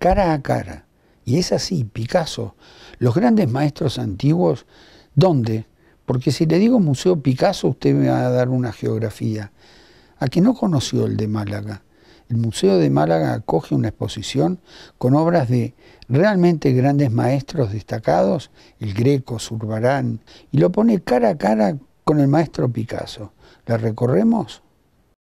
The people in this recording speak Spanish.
cara a cara. Y es así, Picasso. Los grandes maestros antiguos, ¿dónde? Porque si le digo Museo Picasso, usted me va a dar una geografía. A quien no conoció el de Málaga. El Museo de Málaga acoge una exposición con obras de realmente grandes maestros destacados, el Greco, Zurbarán, y lo pone cara a cara con el maestro Picasso. ¿La recorremos?